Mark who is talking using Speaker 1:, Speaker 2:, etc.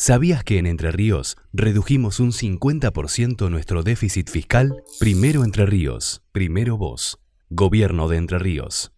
Speaker 1: ¿Sabías que en Entre Ríos redujimos un 50% nuestro déficit fiscal? Primero Entre Ríos, primero vos. Gobierno de Entre Ríos.